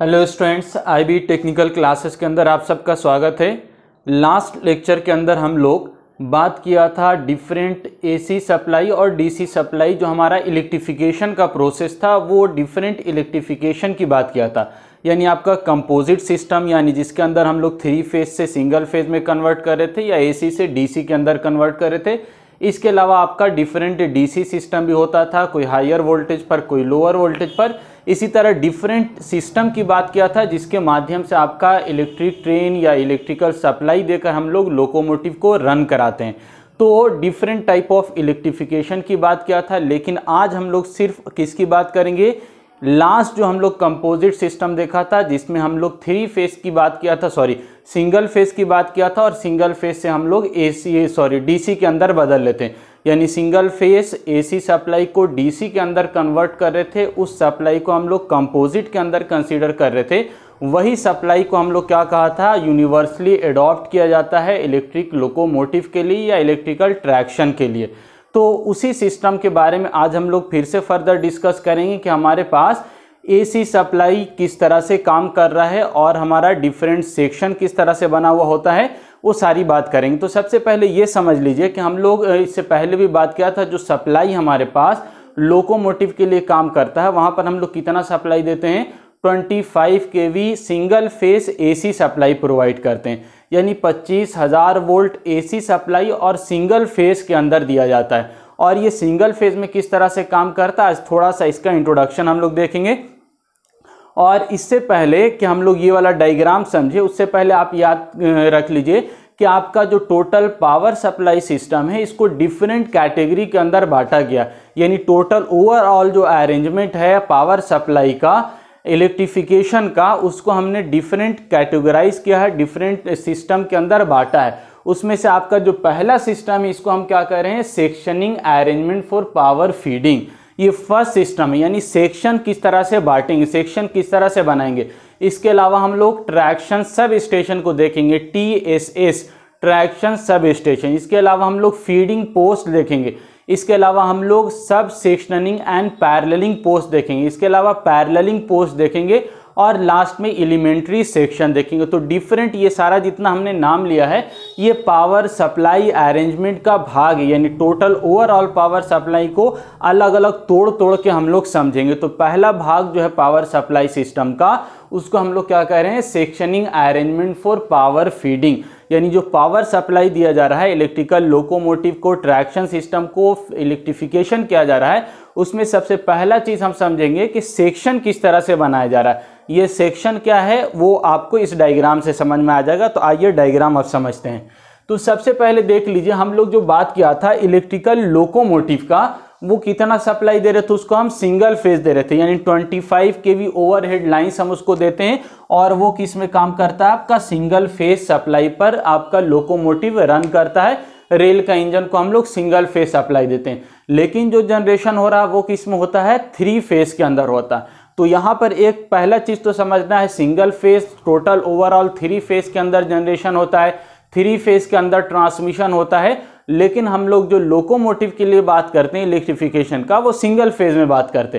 hello students IB technical classes के अंदर आप सबका स्वागत है लास्ट लेक्चर के अंदर हम लोग बात किया था डिफरेंट एसी सप्लाई और डीसी सप्लाई जो हमारा इलेक्ट्रिफिकेशन का प्रोसेस था वो डिफरेंट इलेक्ट्रिफिकेशन की बात किया था यानी आपका कंपोजिट सिस्टम यानी जिसके अंदर हम लोग थ्री फेज से सिंगल फेज में कन्वर्ट कर रहे थे या ए से डी के अंदर कन्वर्ट कर रहे थे इसके अलावा आपका डिफरेंट डीसी सिस्टम भी होता था कोई हायर वोल्टेज पर कोई लोअर वोल्टेज पर इसी तरह डिफरेंट सिस्टम की बात किया था जिसके माध्यम से आपका इलेक्ट्रिक ट्रेन या इलेक्ट्रिकल सप्लाई देकर हम लोग लोकोमोटिव को रन कराते हैं तो डिफरेंट टाइप ऑफ इलेक्ट्रिफिकेशन की बात किया था लेकिन आज हम लोग सिर्फ किसकी बात करेंगे लास्ट जो हम लोग कंपोजिट सिस्टम देखा था जिसमें हम लोग थ्री फेस की बात किया था सॉरी सिंगल फेस की बात किया था और सिंगल फेस से हम लोग ए सॉरी डी के अंदर बदल लेते हैं यानी सिंगल फेस एसी सप्लाई को डीसी के अंदर कन्वर्ट कर रहे थे उस सप्लाई को हम लोग कंपोजिट के अंदर कंसीडर कर रहे थे वही सप्लाई को हम लोग क्या कहा था यूनिवर्सली एडॉप्ट किया जाता है इलेक्ट्रिक लोकोमोटिव के लिए या इलेक्ट्रिकल ट्रैक्शन के लिए तो उसी सिस्टम के बारे में आज हम लोग फिर से फर्दर डिस्कस करेंगे कि हमारे पास एसी सप्लाई किस तरह से काम कर रहा है और हमारा डिफरेंट सेक्शन किस तरह से बना हुआ होता है वो सारी बात करेंगे तो सबसे पहले ये समझ लीजिए कि हम लोग इससे पहले भी बात किया था जो सप्लाई हमारे पास लोकोमोटिव के लिए काम करता है वहाँ पर हम लोग कितना सप्लाई देते हैं 25 K V single phase AC supply provide करते हैं यानी पच्चीस हज़ार वोल्ट एसी सप्लाई और सिंगल फेज़ के अंदर दिया जाता है और ये सिंगल फेज़ में किस तरह से काम करता है थोड़ा सा इसका इंट्रोडक्शन हम लोग देखेंगे और इससे पहले कि हम लोग ये वाला डायग्राम समझे उससे पहले आप याद रख लीजिए कि आपका जो टोटल पावर सप्लाई सिस्टम है इसको डिफरेंट कैटेगरी के अंदर बांटा गया यानी टोटल ओवरऑल जो अरेंजमेंट है पावर सप्लाई का इलेक्ट्रिफिकेशन का उसको हमने डिफरेंट कैटेगराइज किया है डिफरेंट सिस्टम के अंदर बांटा है उसमें से आपका जो पहला सिस्टम है इसको हम क्या कह रहे हैं sectioning arrangement for power feeding ये फर्स्ट सिस्टम है यानी सेक्शन किस तरह से बांटेंगे सेक्शन किस तरह से बनाएंगे इसके अलावा हम लोग ट्रैक्शन सब स्टेशन को देखेंगे T S S traction substation इसके अलावा हम लोग फीडिंग पोस्ट देखेंगे इसके अलावा हम लोग सब सेक्शनिंग एंड पैरलिंग पोस्ट देखेंगे इसके अलावा पैरलिंग पोस्ट देखेंगे और लास्ट में एलिमेंट्री सेक्शन देखेंगे तो डिफरेंट ये सारा जितना हमने नाम लिया है ये पावर सप्लाई अरेंजमेंट का भाग है यानी टोटल ओवरऑल पावर सप्लाई को अलग अलग तोड़ तोड़ के हम लोग समझेंगे तो पहला भाग जो है पावर सप्लाई सिस्टम का उसको हम लोग क्या कह रहे हैं sectioning arrangement for power feeding यानी जो पावर सप्लाई दिया जा रहा है इलेक्ट्रिकल लोकोमोटिव को ट्रैक्शन सिस्टम को इलेक्ट्रिफिकेशन किया जा रहा है उसमें सबसे पहला चीज़ हम समझेंगे कि सेक्शन किस तरह से बनाया जा रहा है ये सेक्शन क्या है वो आपको इस डायग्राम से समझ में आ जाएगा तो आइए डायग्राम आप समझते हैं तो सबसे पहले देख लीजिए हम लोग जो बात किया था इलेक्ट्रिकल लोकोमोटिव का वो कितना सप्लाई दे रहे थे उसको हम सिंगल फेज दे रहे थे यानी 25 के वी हेड लाइन्स हम उसको देते हैं और वो किस में काम करता है आपका सिंगल फेज सप्लाई पर आपका लोकोमोटिव रन करता है रेल का इंजन को हम लोग सिंगल फेज सप्लाई देते हैं लेकिन जो जनरेशन हो रहा है वो किस में होता है थ्री फेज के अंदर होता है तो यहाँ पर एक पहला चीज़ तो समझना है single phase total overall three phase के अंदर जनरेशन होता है थ्री फेज के अंदर ट्रांसमिशन होता है लेकिन हम लोग जो लोकोमोटिव के लिए बात करते हैं इलेक्ट्रिफिकेशन का वो सिंगल फेज में बात करते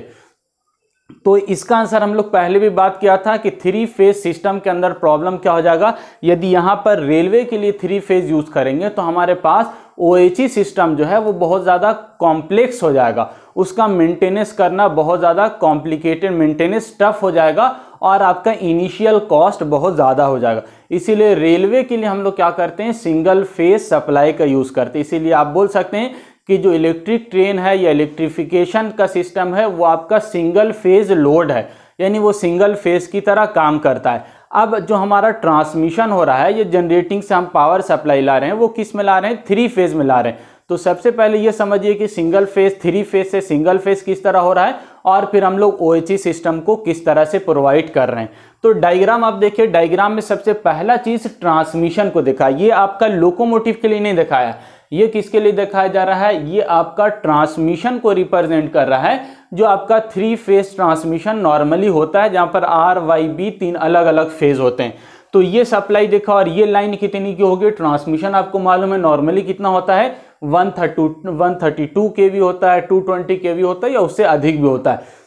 तो इसका आंसर हम लोग पहले भी बात किया था कि थ्री फेज सिस्टम के अंदर प्रॉब्लम क्या हो जाएगा यदि यहाँ पर रेलवे के लिए थ्री फेज यूज़ करेंगे तो हमारे पास ओ सिस्टम e जो है वो बहुत ज़्यादा कॉम्प्लेक्स हो जाएगा उसका मेंटेनेंस करना बहुत ज़्यादा कॉम्प्लिकेटेड मेंटेनेंस टफ हो जाएगा और आपका इनिशियल कॉस्ट बहुत ज़्यादा हो जाएगा इसीलिए रेलवे के लिए हम लोग क्या करते हैं सिंगल फेज सप्लाई का यूज़ करते हैं इसीलिए आप बोल सकते हैं कि जो इलेक्ट्रिक ट्रेन है या इलेक्ट्रिफिकेशन का सिस्टम है वो आपका सिंगल फेज लोड है यानी वो सिंगल फेज की तरह काम करता है अब जो हमारा ट्रांसमिशन हो रहा है ये जनरेटिंग से हम पावर सप्लाई ला रहे हैं वो किस में ला रहे हैं थ्री फेज में ला रहे हैं तो सबसे पहले ये समझिए कि सिंगल फेज थ्री फेज से सिंगल फेज किस तरह हो रहा है और फिर हम लोग ओ सिस्टम e को किस तरह से प्रोवाइड कर रहे हैं तो डायग्राम आप देखिए डायग्राम में सबसे पहला चीज ट्रांसमिशन को देखा ये आपका लोकोमोटिव के लिए नहीं दिखाया ये किसके लिए दिखाया जा रहा है ये आपका ट्रांसमिशन को रिप्रेजेंट कर रहा है जो आपका थ्री फेज ट्रांसमिशन नॉर्मली होता है जहां पर आर वाई बी तीन अलग अलग फेज होते हैं तो ये सप्लाई देखा और ये लाइन कितनी की होगी ट्रांसमिशन आपको मालूम है नॉर्मली कितना होता है one thirty two K V होता है टू ट्वेंटी के वी होता है या उससे अधिक भी होता है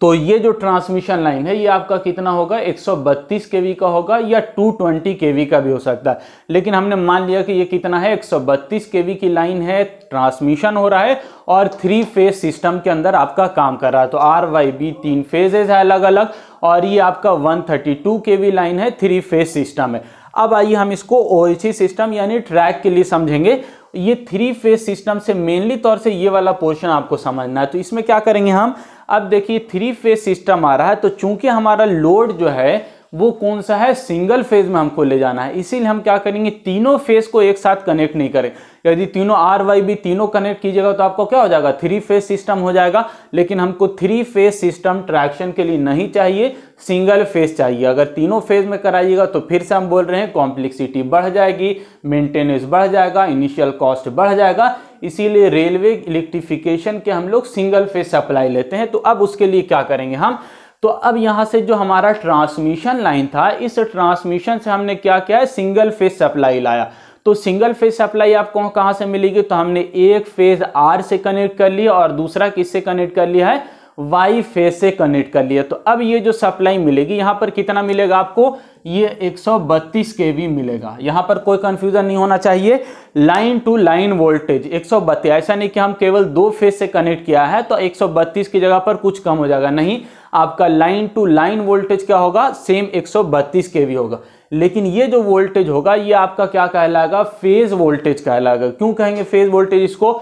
तो ये जो ट्रांसमिशन लाइन है ये आपका कितना होगा 132 केवी का होगा या 220 केवी का भी हो सकता है लेकिन हमने मान लिया कि ये कितना है 132 केवी की लाइन है ट्रांसमिशन हो रहा है और थ्री फेज सिस्टम के अंदर आपका काम कर रहा है तो आर वाई बी तीन फेजेज है अलग अलग और ये आपका 132 केवी लाइन है थ्री फेज सिस्टम है अब आइए हम इसको ओ सिस्टम यानी ट्रैक के लिए समझेंगे ये थ्री फेज सिस्टम से मेनली तौर से ये वाला पोर्शन आपको समझना है तो इसमें क्या करेंगे हम अब देखिए थ्री फेज सिस्टम आ रहा है तो चूंकि हमारा लोड जो है वो कौन सा है सिंगल फेज में हमको ले जाना है इसीलिए हम क्या करेंगे तीनों फेज को एक साथ कनेक्ट नहीं करें यदि तीनों आर वाई भी तीनों कनेक्ट कीजिएगा तो आपको क्या हो जाएगा थ्री फेज सिस्टम हो जाएगा लेकिन हमको थ्री फेज सिस्टम ट्रैक्शन के लिए नहीं चाहिए सिंगल फेज चाहिए अगर तीनों फेज में कराइएगा तो फिर से हम बोल रहे हैं कॉम्प्लेक्सिटी बढ़ जाएगी मेंटेनेंस बढ़ जाएगा इनिशियल कॉस्ट बढ़ जाएगा इसीलिए रेलवे इलेक्ट्रिफिकेशन के हम लोग सिंगल फेज सप्लाई लेते हैं तो अब उसके लिए क्या करेंगे हम तो अब यहां से जो हमारा ट्रांसमिशन लाइन था इस ट्रांसमिशन से हमने क्या किया है सिंगल फेज सप्लाई लाया तो सिंगल फेज सप्लाई आपको कहां से मिलेगी तो हमने एक फेज आर से कनेक्ट कर लिया और दूसरा किससे कनेक्ट कर लिया है वाई फेज से कनेक्ट कर लिया तो अब ये जो सप्लाई मिलेगी यहाँ पर कितना मिलेगा आपको ये 132 केवी मिलेगा यहां पर कोई कंफ्यूजन नहीं होना चाहिए लाइन टू लाइन वोल्टेज 132 ऐसा नहीं कि हम केवल दो फेज से कनेक्ट किया है तो 132 की जगह पर कुछ कम हो जाएगा नहीं आपका लाइन टू लाइन वोल्टेज क्या होगा सेम 132 केवी होगा लेकिन ये जो वोल्टेज होगा ये आपका क्या कहलाएगा फेज वोल्टेज कहलाएगा क्यों कहेंगे फेज वोल्टेज इसको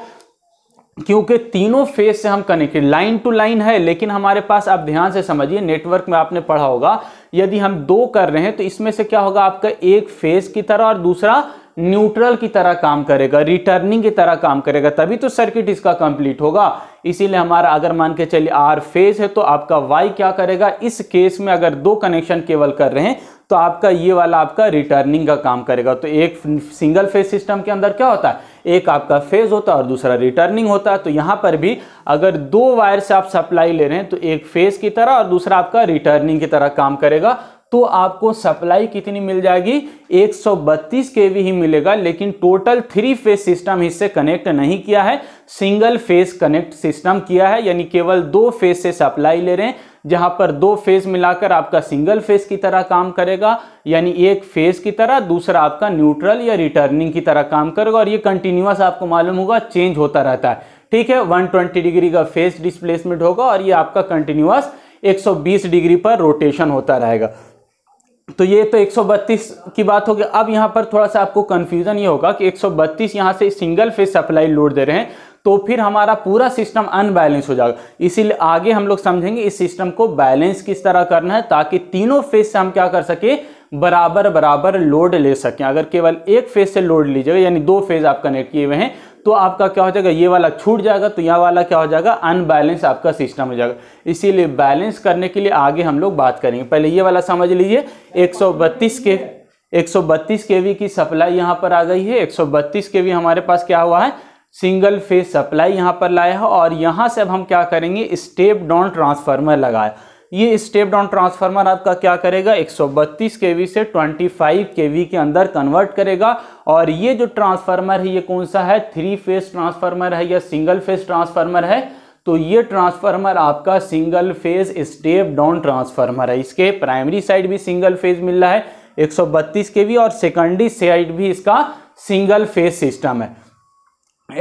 क्योंकि तीनों फेज से हम कनेक्टेड लाइन टू लाइन है लेकिन हमारे पास आप ध्यान से समझिए नेटवर्क में आपने पढ़ा होगा यदि हम दो कर रहे हैं तो इसमें से क्या होगा आपका एक फेज की तरह और दूसरा न्यूट्रल की तरह काम करेगा रिटर्निंग की तरह काम करेगा तभी तो सर्किट इसका कंप्लीट होगा इसीलिए हमारा अगर मान के चलिए आर फेज है तो आपका वाई क्या करेगा इस केस में अगर दो कनेक्शन केवल कर रहे हैं तो आपका ये वाला आपका रिटर्निंग का काम करेगा तो एक सिंगल फेज सिस्टम के अंदर क्या होता है एक आपका फेज होता है और दूसरा रिटर्निंग होता है तो यहाँ पर भी अगर दो वायर से आप सप्लाई ले रहे हैं तो एक फेज की तरह और दूसरा आपका रिटर्निंग की तरह काम करेगा तो आपको सप्लाई कितनी मिल जाएगी 132 केवी ही मिलेगा लेकिन टोटल थ्री फेज सिस्टम इससे कनेक्ट नहीं किया है सिंगल फेज कनेक्ट सिस्टम किया है यानी केवल दो फेज से सप्लाई ले रहे हैं जहां पर दो फेज मिलाकर आपका सिंगल फेज की तरह काम करेगा यानी एक फेज की तरह दूसरा आपका न्यूट्रल या रिटर्निंग की तरह काम करेगा और ये कंटिन्यूस आपको मालूम होगा चेंज होता रहता है ठीक है 120 डिग्री का फेज डिस्प्लेसमेंट होगा और ये आपका कंटिन्यूस 120 डिग्री पर रोटेशन होता रहेगा तो ये तो 132 की बात होगी अब यहाँ पर थोड़ा सा आपको कन्फ्यूजन ये होगा कि 132 यहाँ से सिंगल फेज सप्लाई लोड दे रहे हैं तो फिर हमारा पूरा सिस्टम अनबैलेंस हो जाएगा इसीलिए आगे हम लोग समझेंगे इस सिस्टम को बैलेंस किस तरह करना है ताकि तीनों फेज से हम क्या कर सके बराबर बराबर लोड ले सकें अगर केवल एक फेज से लोड लीजिएगा यानी दो फेज आप कनेक्ट किए हुए हैं तो आपका क्या हो जाएगा ये वाला छूट जाएगा तो यहाँ वाला क्या हो जाएगा अनबैलेंस आपका सिस्टम हो जाएगा इसीलिए बैलेंस करने के लिए आगे हम लोग बात करेंगे पहले ये वाला समझ लीजिए एक के 132 केवी की सप्लाई यहाँ पर आ गई है 132 केवी हमारे पास क्या हुआ है सिंगल फेज सप्लाई यहाँ पर लाया है और यहाँ से अब हम क्या करेंगे स्टेप डाउन ट्रांसफार्मर लगाया ये स्टेप डाउन ट्रांसफार्मर आपका क्या करेगा 132 वी से 25 फाइव के अंदर कन्वर्ट करेगा और ये जो ट्रांसफार्मर है ये कौन सा है थ्री फेज ट्रांसफार्मर है या सिंगल फेज ट्रांसफार्मर है तो ये ट्रांसफार्मर आपका single phase step down transformer है इसके प्राइमरी साइड भी सिंगल फेज मिल रहा है 132 वी और सेकेंडरी साइड भी इसका सिंगल फेज सिस्टम है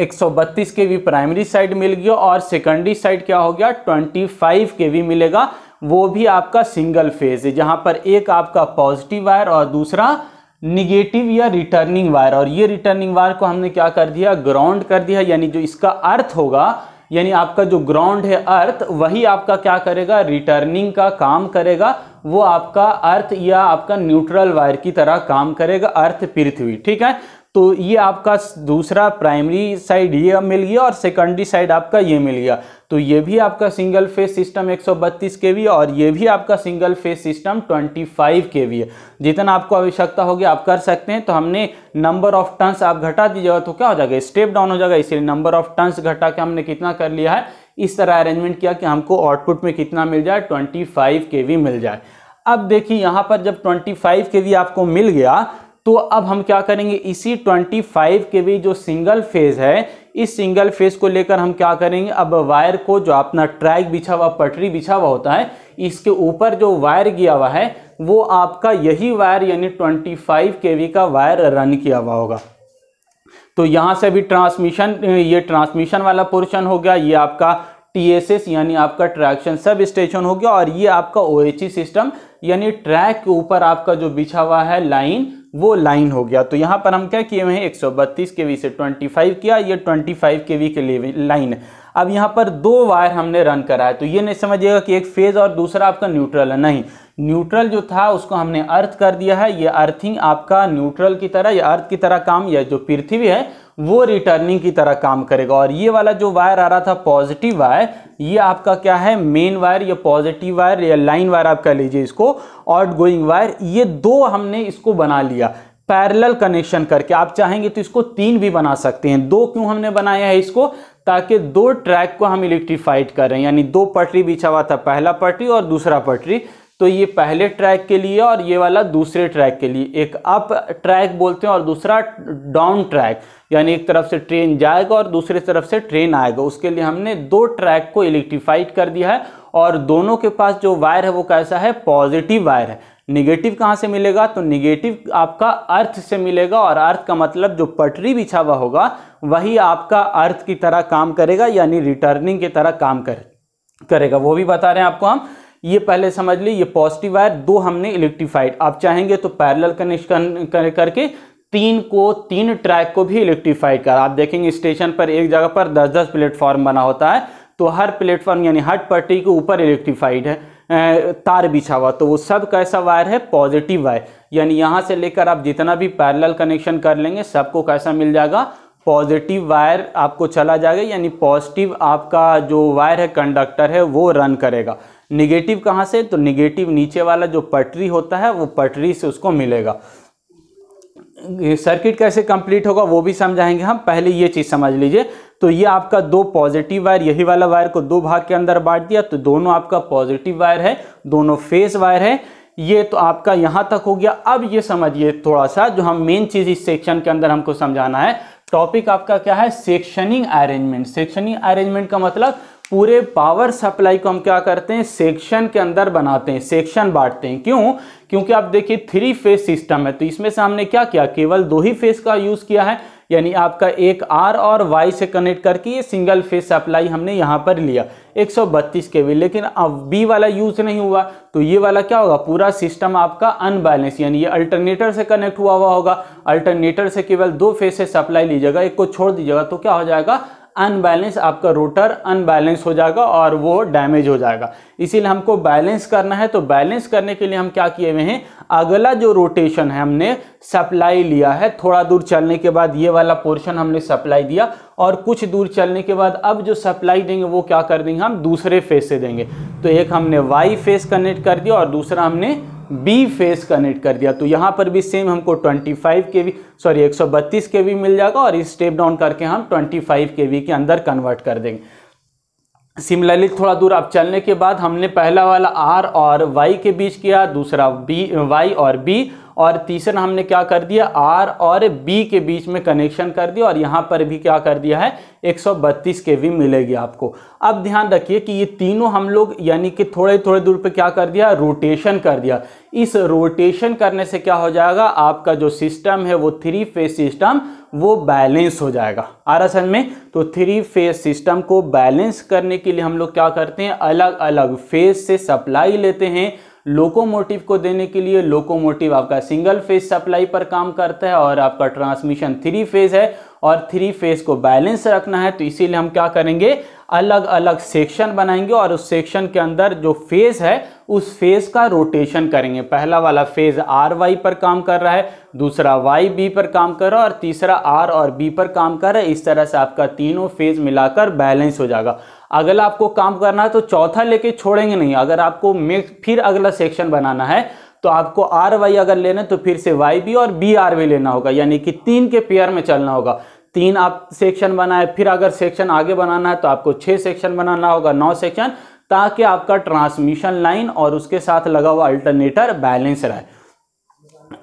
132 केवी प्राइमरी साइड मिल गया और सेकेंडरी साइड क्या हो गया 25 वी मिलेगा वो भी आपका सिंगल फेज है जहां पर एक आपका पॉजिटिव वायर और दूसरा निगेटिव या रिटर्निंग वायर और ये रिटर्निंग वायर को हमने क्या कर दिया ग्राउंड कर दिया यानी जो इसका अर्थ होगा यानी आपका जो ग्राउंड है अर्थ वही आपका क्या करेगा रिटर्निंग का काम करेगा वो आपका अर्थ या आपका न्यूट्रल वायर की तरह काम करेगा अर्थ पृथ्वी ठीक है तो ये आपका दूसरा प्राइमरी साइड ये मिल गया और सेकेंडरी साइड आपका ये मिल गया तो ये भी आपका सिंगल फेस सिस्टम 132 केवी और ये भी आपका सिंगल फेस सिस्टम 25 भी है जितना आपको आवश्यकता होगी आप कर सकते हैं तो हमने नंबर ऑफ टर्न्स आप घटा दीजिएगा तो क्या हो जाएगा स्टेप डाउन हो जाएगा इसलिए नंबर ऑफ टर्न्स घटा के हमने कितना कर लिया है इस तरह अरेंजमेंट किया कि हमको आउटपुट में कितना मिल जाए के केवी मिल जाए अब देखिए यहाँ पर जब के केवी आपको मिल गया तो अब हम क्या करेंगे इसी 25 के भी जो सिंगल फेज है इस सिंगल फेज को लेकर हम क्या करेंगे अब वायर को जो अपना ट्रैक बिछा हुआ पटरी बिछा हुआ होता है इसके ऊपर जो वायर गया हुआ है वो आपका यही वायर यानी 25 वी का वायर रन किया हुआ होगा तो यहाँ से भी ट्रांसमिशन ये ट्रांसमिशन वाला पोर्शन हो गया ये आपका टीएसएस यानी आपका ट्रैक्शन सब स्टेशन हो गया और ये आपका ओएचई सिस्टम e यानी ट्रैक के ऊपर आपका जो बिछा हुआ है लाइन वो लाइन हो गया तो यहाँ पर हम क्या किए हुए हैं के वी से 25 किया ये 25 वी के लिए लाइन अब यहाँ पर दो वायर हमने रन करा है तो ये नहीं समझिएगा कि एक फेज़ और दूसरा आपका न्यूट्रल है नहीं न्यूट्रल जो था उसको हमने अर्थ कर दिया है ये अर्थिंग आपका न्यूट्रल की तरह या अर्थ की तरह काम या जो पृथ्वी है वो रिटर्निंग की तरह काम करेगा और ये वाला जो वायर आ रहा था पॉजिटिव वायर ये आपका क्या है मेन वायर या पॉजिटिव वायर या लाइन वायर आप कह लीजिए इसको आउट गोइंग वायर ये दो हमने इसको बना लिया पैरेलल कनेक्शन करके आप चाहेंगे तो इसको तीन भी बना सकते हैं दो क्यों हमने बनाया है इसको ताकि दो ट्रैक को हम इलेक्ट्रीफाइड करें यानी दो पटरी बिछा हुआ था पहला पटरी और दूसरा पटरी तो ये पहले ट्रैक के लिए और ये वाला दूसरे ट्रैक के लिए एक अप ट्रैक बोलते हैं और दूसरा डाउन ट्रैक यानी एक तरफ से ट्रेन जाएगा और दूसरे तरफ से ट्रेन आएगा उसके लिए हमने दो ट्रैक को इलेक्ट्रीफाइड कर दिया है और दोनों के पास जो वायर है वो कैसा है पॉजिटिव वायर है निगेटिव कहाँ से मिलेगा तो निगेटिव आपका अर्थ से मिलेगा और अर्थ का मतलब जो पटरी बिछा हुआ होगा वही आपका अर्थ की तरह काम करेगा यानी रिटर्निंग की तरह काम करे करेगा वो भी बता रहे हैं आपको हम ये पहले समझ ली ये पॉजिटिव वायर दो हमने इलेक्ट्रीफाइड आप चाहेंगे तो पैरेलल कनेक्शन कर, करके तीन को तीन ट्रैक को भी इलेक्ट्रीफाई कर आप देखेंगे स्टेशन पर एक जगह पर दस दस प्लेटफॉर्म बना होता है तो हर प्लेटफॉर्म यानी हर पटरी के ऊपर इलेक्ट्रीफाइड है तार बिछा हुआ तो वो सब कैसा वायर है पॉजिटिव वायर यानी यहाँ से लेकर आप जितना भी पैरेलल कनेक्शन कर लेंगे सबको कैसा मिल जाएगा पॉजिटिव वायर आपको चला जाएगा यानी पॉजिटिव आपका जो वायर है कंडक्टर है वो रन करेगा निगेटिव कहाँ से तो निगेटिव नीचे वाला जो पटरी होता है वो पटरी से उसको मिलेगा सर्किट कैसे कंप्लीट होगा वो भी समझाएंगे हम पहले ये चीज़ समझ लीजिए तो ये आपका दो पॉजिटिव वायर यही वाला वायर को दो भाग के अंदर बांट दिया तो दोनों आपका पॉजिटिव वायर है दोनों फेस वायर है ये तो आपका यहाँ तक हो गया अब ये समझिए थोड़ा सा जो हम मेन चीज़ इस सेक्शन के अंदर हमको समझाना है टॉपिक आपका क्या है सेक्शनिंग अरेंजमेंट सेक्शनिंग अरेंजमेंट का मतलब पूरे पावर सप्लाई को हम क्या करते हैं सेक्शन के अंदर बनाते हैं सेक्शन बांटते हैं क्यों क्योंकि आप देखिए थ्री फेस सिस्टम है तो इसमें से हमने क्या किया केवल दो ही फेस का यूज किया है यानी आपका एक आर और वाई से कनेक्ट करके ये सिंगल फेस सप्लाई हमने यहाँ पर लिया 132 के भी लेकिन अब बी वाला यूज नहीं हुआ तो ये वाला क्या होगा पूरा सिस्टम आपका अनबैलेंस यानी ये अल्टरनेटर से कनेक्ट हुआ हुआ होगा अल्टरनेटर से केवल दो फेज से सप्लाई लीजिएगा एक को छोड़ दीजिएगा तो क्या हो जाएगा अनबैलेंस आपका रोटर अनबैलेंस हो जाएगा और वो डैमेज हो जाएगा इसीलिए हमको बैलेंस करना है तो बैलेंस करने के लिए हम क्या किए हुए हैं अगला जो रोटेशन है हमने सप्लाई लिया है थोड़ा दूर चलने के बाद ये वाला पोर्शन हमने सप्लाई दिया और कुछ दूर चलने के बाद अब जो सप्लाई देंगे वो क्या कर देंगे हम दूसरे फेस से देंगे तो एक हमने वाई फेस कनेक्ट कर दिया और दूसरा हमने बी फेस कनेक्ट कर दिया तो यहाँ पर भी सेम हमको 25 के वी सॉरी बत्तीस के वी मिल जाएगा और इस स्टेप डाउन करके हम 25 के वी के अंदर कन्वर्ट कर देंगे सिमिलरली थोड़ा दूर आप चलने के बाद हमने पहला वाला आर और वाई के बीच किया दूसरा बी वाई और बी और तीसरा हमने क्या कर दिया आर और बी के बीच में कनेक्शन कर दिया और यहाँ पर भी क्या कर दिया है 132 केवी मिलेगी आपको अब ध्यान रखिए कि ये तीनों हम लोग यानी कि थोड़े थोड़े दूर पे क्या कर दिया रोटेशन कर दिया इस रोटेशन करने से क्या हो जाएगा आपका जो सिस्टम है वो थ्री फेज सिस्टम वो बैलेंस हो जाएगा आर एस में तो थ्री फेज सिस्टम को बैलेंस करने के लिए हम लोग क्या करते हैं अलग अलग फेज से सप्लाई लेते हैं लोकोमोटिव को देने के लिए लोकोमोटिव आपका सिंगल फेज सप्लाई पर काम करता है और आपका ट्रांसमिशन थ्री फेज है और थ्री फेज को बैलेंस रखना है तो इसीलिए हम क्या करेंगे अलग अलग सेक्शन बनाएंगे और उस सेक्शन के अंदर जो फेज है उस फेज का रोटेशन करेंगे पहला वाला फेज आर वाई पर काम कर रहा है दूसरा वाई बी पर काम कर रहा है और तीसरा आर और बी पर काम कर रहा है इस तरह से आपका तीनों फेज मिलाकर बैलेंस हो जाएगा अगला आपको काम करना है तो चौथा लेके छोड़ेंगे नहीं अगर आपको मेक फिर अगला सेक्शन बनाना है तो आपको आर वाई अगर लेना है तो फिर से वाई बी और बी आर वी लेना होगा यानी कि तीन के पेयर में चलना होगा तीन आप सेक्शन बनाए फिर अगर सेक्शन आगे बनाना है तो आपको छः सेक्शन बनाना होगा नौ सेक्शन ताकि आपका ट्रांसमिशन लाइन और उसके साथ लगा हुआ अल्टरनेटर बैलेंस रहे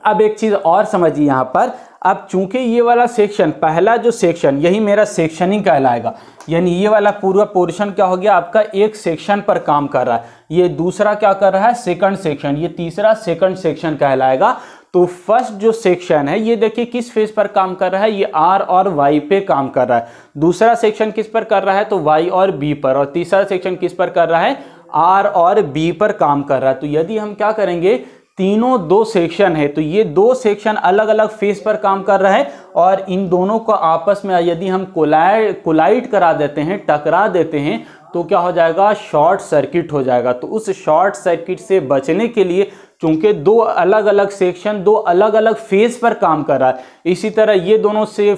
अब एक चीज़ और समझिए यहाँ पर अब चूंकि ये वाला सेक्शन पहला जो सेक्शन यही मेरा सेक्शन ही कहलाएगा यानी ये वाला पूरा पोर्शन क्या हो गया आपका एक सेक्शन पर काम कर रहा है ये दूसरा क्या कर रहा है सेकंड सेक्शन ये तीसरा सेकंड सेक्शन कहलाएगा तो फर्स्ट जो सेक्शन है ये देखिए किस फेज पर काम कर रहा है ये आर और वाई पे काम कर रहा है दूसरा सेक्शन किस पर कर रहा है तो वाई और बी पर और तीसरा सेक्शन किस पर कर रहा है आर और बी पर काम कर रहा है तो यदि हम क्या करेंगे तीनों दो सेक्शन है तो ये दो सेक्शन अलग अलग फेस पर काम कर रहे हैं और इन दोनों को आपस में यदि हम कोलाइड कोलाइट करा देते हैं टकरा देते हैं तो क्या हो जाएगा शॉर्ट सर्किट हो जाएगा तो उस शॉर्ट सर्किट से बचने के लिए चूंकि दो अलग अलग सेक्शन दो अलग अलग फेज पर काम कर रहा है इसी तरह ये दोनों से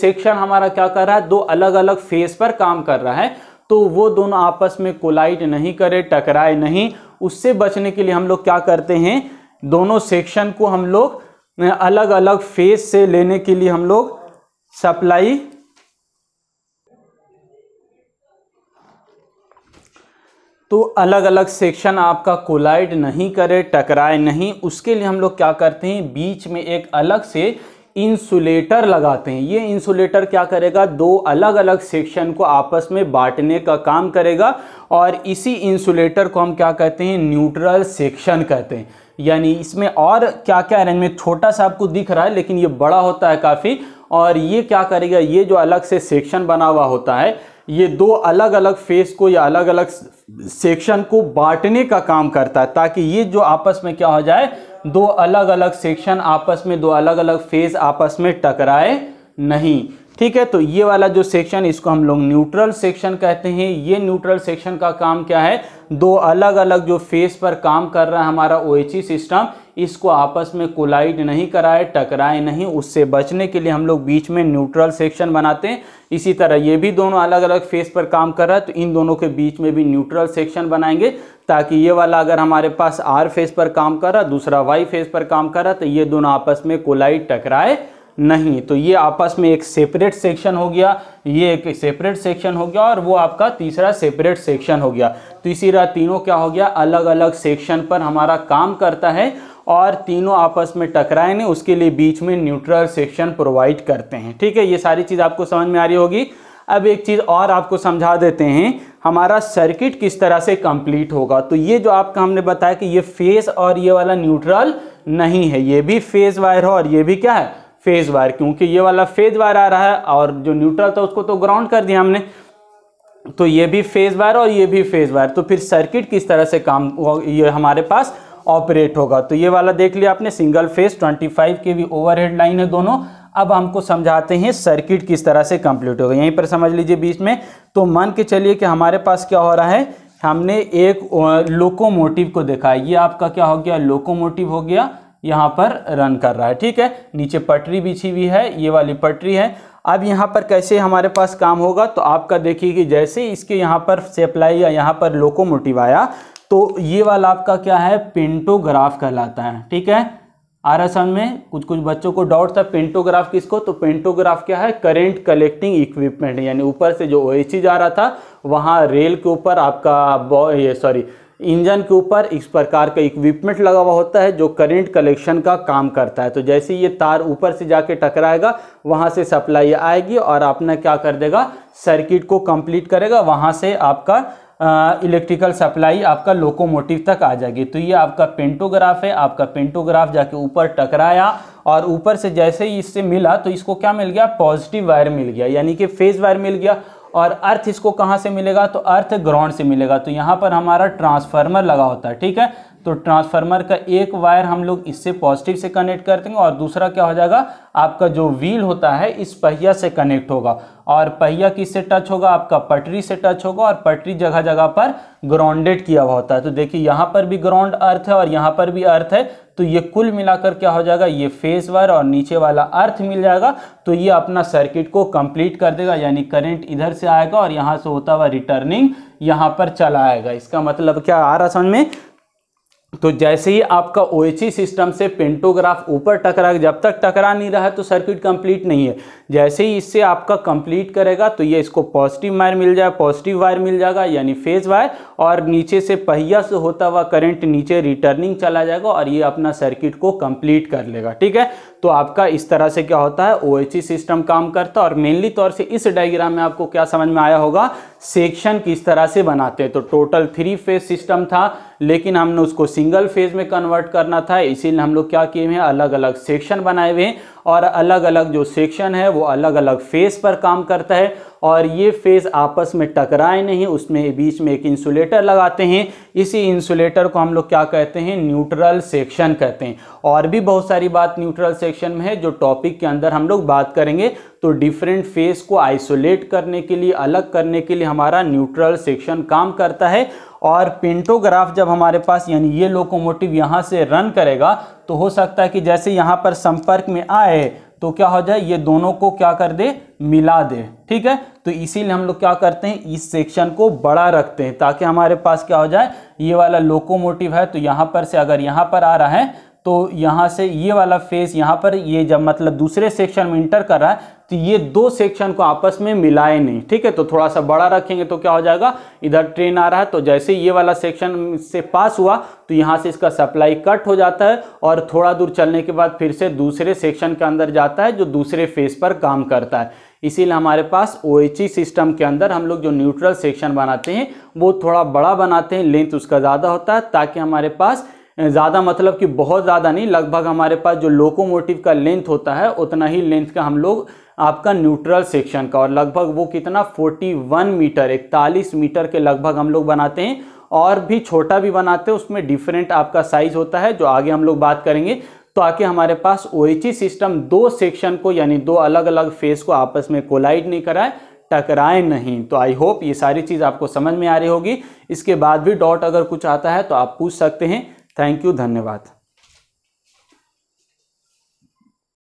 सेक्शन हमारा क्या कर रहा है दो अलग अलग फेज पर काम कर रहा है तो वो दोनों आपस में कोलाइट नहीं करे टकराए नहीं उससे बचने के लिए हम लोग क्या करते हैं दोनों सेक्शन को हम लोग अलग अलग फेज से लेने के लिए हम लोग सप्लाई तो अलग अलग सेक्शन आपका कोलाइड नहीं करे टकराए नहीं उसके लिए हम लोग क्या करते हैं बीच में एक अलग से इंसुलेटर लगाते हैं ये इंसुलेटर क्या करेगा दो अलग अलग सेक्शन को आपस में बांटने का काम करेगा और इसी इंसुलेटर को हम क्या कहते हैं न्यूट्रल सेक्शन कहते हैं यानी इसमें और क्या क्या अरेंजमेंट छोटा सा आपको दिख रहा है लेकिन ये बड़ा होता है काफ़ी और ये क्या करेगा ये जो अलग से सेक्शन बना हुआ होता है ये दो अलग अलग फेस को या अलग अलग सेक्शन को बांटने का काम करता है ताकि ये जो आपस में क्या हो जाए दो अलग अलग सेक्शन आपस में दो अलग अलग फेज आपस में टकराए नहीं ठीक है तो ये वाला जो सेक्शन इसको हम लोग न्यूट्रल सेक्शन कहते हैं ये न्यूट्रल सेक्शन का काम क्या है दो अलग अलग जो फेस पर काम कर रहा है हमारा ओ सिस्टम इसको आपस में कोलाइड नहीं कराए टकराए नहीं उससे बचने के लिए हम लोग बीच में न्यूट्रल सेक्शन बनाते हैं इसी तरह ये भी दोनों अलग अलग फेस पर काम कर रहा है तो इन दोनों के बीच में भी न्यूट्रल सेक्शन बनाएंगे ताकि ये वाला अगर हमारे पास आर फेस पर काम कर रहा दूसरा वाई फेस पर काम कर रहा तो ये दोनों आपस में कोलाइड टकराए नहीं तो ये आपस में एक सेपरेट सेक्शन हो गया ये एक सेपरेट सेक्शन हो गया और वो आपका तीसरा सेपरेट सेक्शन हो गया तो इसी तरह तीनों क्या हो गया अलग अलग सेक्शन पर हमारा काम करता है और तीनों आपस में टकराए नहीं उसके लिए बीच में न्यूट्रल सेक्शन प्रोवाइड करते हैं ठीक है ये सारी चीज़ आपको समझ में आ रही होगी अब एक चीज़ और आपको समझा देते हैं हमारा सर्किट किस तरह से कंप्लीट होगा तो ये जो आपका हमने बताया कि ये फेस और ये वाला न्यूट्रल नहीं है ये भी फेज वायर है और ये भी क्या है फेज वायर क्योंकि ये वाला फेज वायर आ रहा है और जो न्यूट्रल था उसको तो ग्राउंड कर दिया हमने तो ये भी फेज वायर और ये भी फेज वायर तो फिर सर्किट किस तरह से काम ये हमारे पास ऑपरेट होगा तो ये वाला देख लिया आपने सिंगल फेज 25 के भी हेड लाइन है दोनों अब हमको समझाते हैं सर्किट किस तरह से कंप्लीट होगा यहीं पर समझ लीजिए बीच में तो मान के चलिए कि हमारे पास क्या हो रहा है हमने एक लोकोमोटिव को देखा ये आपका क्या हो गया लोकोमोटिव हो गया यहाँ पर रन कर रहा है ठीक है नीचे पटरी बिछी हुई है ये वाली पटरी है अब यहाँ पर कैसे हमारे पास काम होगा तो आपका देखिए कि जैसे इसके यहाँ पर सप्लाई या यहाँ पर लोकोमोटिव आया तो ये वाला आपका क्या है पेंटोग्राफ कहलाता है ठीक है आरएसएम में कुछ कुछ बच्चों को डाउट था पेंटोग्राफ किसको तो पेंटोग्राफ क्या है करेंट कलेक्टिंग इक्विपमेंट यानी ऊपर से जो ओ e जा रहा था वहाँ रेल के ऊपर आपका ये सॉरी इंजन के ऊपर इस प्रकार का इक्विपमेंट लगा हुआ होता है जो करंट कलेक्शन का काम करता है तो जैसे ये तार ऊपर से जाके टकराएगा वहाँ से सप्लाई आएगी और अपना क्या कर देगा सर्किट को कंप्लीट करेगा वहाँ से आपका इलेक्ट्रिकल सप्लाई आपका लोकोमोटिव तक आ जाएगी तो ये आपका पेंटोग्राफ है आपका पेंटोग्राफ जाके ऊपर टकराया और ऊपर से जैसे ही इससे मिला तो इसको क्या मिल गया पॉजिटिव वायर मिल गया यानी कि फेज वायर मिल गया और अर्थ इसको कहाँ से मिलेगा तो अर्थ ग्राउंड से मिलेगा तो यहाँ पर हमारा ट्रांसफार्मर लगा होता है ठीक है तो ट्रांसफार्मर का एक वायर हम लोग इससे पॉजिटिव से कनेक्ट कर देंगे और दूसरा क्या हो जाएगा आपका जो व्हील होता है इस पहिया से कनेक्ट होगा और पहिया किससे टच होगा आपका पटरी से टच होगा और पटरी जगह जगह पर ग्राउंडेड किया हुआ होता है तो देखिए यहाँ पर भी ग्राउंड अर्थ है और यहाँ पर भी अर्थ है तो ये कुल मिलाकर क्या हो जाएगा ये फेस वायर और नीचे वाला अर्थ मिल जाएगा तो ये अपना सर्किट को कंप्लीट कर देगा यानी करंट इधर से आएगा और यहाँ से होता हुआ रिटर्निंग यहाँ पर चला आएगा इसका मतलब क्या आ रहा समझ में तो जैसे ही आपका ओ सिस्टम e से पेंटोग्राफ ऊपर टकरा जब तक टकरा नहीं रहा तो सर्किट कंप्लीट नहीं है जैसे ही इससे आपका कंप्लीट करेगा तो ये इसको पॉजिटिव वायर मिल जाए पॉजिटिव वायर मिल जाएगा यानी फेज वायर और नीचे से पहिया से होता हुआ करंट नीचे रिटर्निंग चला जाएगा और ये अपना सर्किट को कंप्लीट कर लेगा ठीक है तो आपका इस तरह से क्या होता है ओ सिस्टम e काम करता है और मेनली तौर से इस डायग्राम में आपको क्या समझ में आया होगा सेक्शन किस तरह से बनाते हैं तो टोटल थ्री फेज सिस्टम था लेकिन हमने उसको सिंगल फेज में कन्वर्ट करना था इसीलिए हम लोग क्या किए हैं अलग अलग सेक्शन बनाए हुए हैं और अलग अलग जो सेक्शन है वो अलग अलग फेस पर काम करता है और ये फेज़ आपस में टकराए नहीं उसमें बीच में एक इंसुलेटर लगाते हैं इसी इंसुलेटर को हम लोग क्या कहते हैं न्यूट्रल सेक्शन कहते हैं और भी बहुत सारी बात न्यूट्रल सेक्शन में है जो टॉपिक के अंदर हम लोग बात करेंगे तो डिफरेंट फेस को आइसोलेट करने के लिए अलग करने के लिए हमारा न्यूट्रल सेक्शन काम करता है और पेंटोग्राफ जब हमारे पास यानी ये लोकोमोटिव यहाँ से रन करेगा तो हो सकता है कि जैसे यहाँ पर संपर्क में आए तो क्या हो जाए ये दोनों को क्या कर दे मिला दे ठीक है तो इसीलिए हम लोग क्या करते हैं इस सेक्शन को बड़ा रखते हैं ताकि हमारे पास क्या हो जाए ये वाला लोकोमोटिव है तो यहाँ पर से अगर यहाँ पर आ रहा है तो यहाँ से ये वाला फेस यहाँ पर ये जब मतलब दूसरे सेक्शन में इंटर कर रहा है तो ये दो सेक्शन को आपस में मिलाए नहीं ठीक है तो थोड़ा सा बड़ा रखेंगे तो क्या हो जाएगा इधर ट्रेन आ रहा है तो जैसे ये वाला सेक्शन से पास हुआ तो यहाँ से इसका सप्लाई कट हो जाता है और थोड़ा दूर चलने के बाद फिर से दूसरे सेक्शन के अंदर जाता है जो दूसरे फेज पर काम करता है इसीलिए हमारे पास ओ सिस्टम के अंदर हम लोग जो न्यूट्रल सेक्शन बनाते हैं वो थोड़ा बड़ा बनाते हैं लेंथ उसका ज़्यादा होता है ताकि हमारे पास ज़्यादा मतलब कि बहुत ज़्यादा नहीं लगभग हमारे पास जो लोकोमोटिव का लेंथ होता है उतना ही लेंथ का हम लोग आपका न्यूट्रल सेक्शन का और लगभग वो कितना 41 मीटर इकतालीस मीटर के लगभग हम लोग बनाते हैं और भी छोटा भी बनाते हैं उसमें डिफरेंट आपका साइज होता है जो आगे हम लोग बात करेंगे तो आके हमारे पास ओ सिस्टम e दो सेक्शन को यानी दो अलग अलग फेस को आपस में कोलाइड नहीं कराए टकराए नहीं तो आई होप ये सारी चीज़ आपको समझ में आ रही होगी इसके बाद भी डॉट अगर कुछ आता है तो आप पूछ सकते हैं थैंक यू धन्यवाद